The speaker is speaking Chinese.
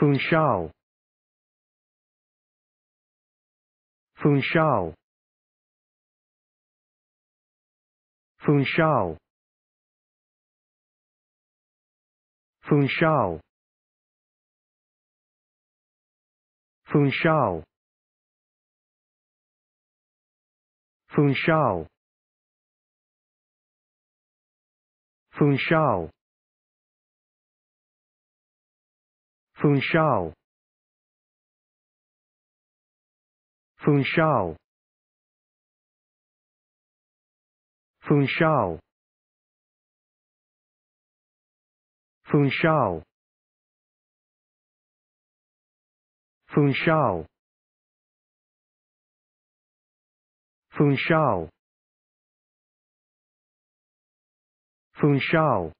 凤少，凤少，凤少，凤少，凤少，凤少。凤少，凤少，凤少，凤少，凤少，凤少。